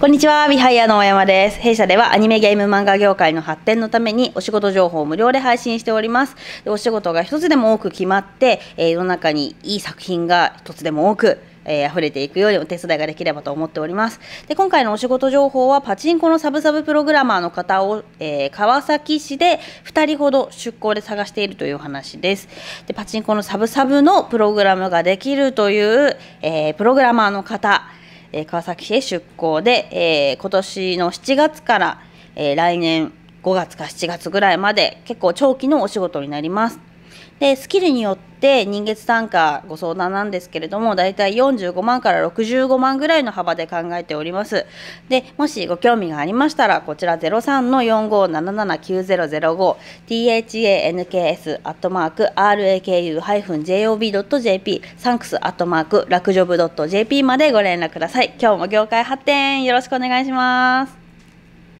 こんにちは、ビハイヤーの大山です。弊社ではアニメゲーム漫画業界の発展のためにお仕事情報を無料で配信しております。お仕事が一つでも多く決まって、え世の中にいい作品が一つでも多くえー、溢れていくようにお手伝いができればと思っております。で今回のお仕事情報はパチンコのサブサブプログラマーの方を、えー、川崎市で2人ほど出向で探しているという話です。でパチンコのサブサブのプログラムができるという、えー、プログラマーの方え川崎市へ出向で、え今年の7月から、え来年5月か7月ぐらいまで結構長期のお仕事になります。でスキルによって人月単価ご相談なんですけれども大体45万から65万ぐらいの幅で考えておりますでもしご興味がありましたらこちら03の 45779005thanks.raku-job.jp サンクス .lacjob.jp までご連絡ください今日も業界発展よろしくお願いします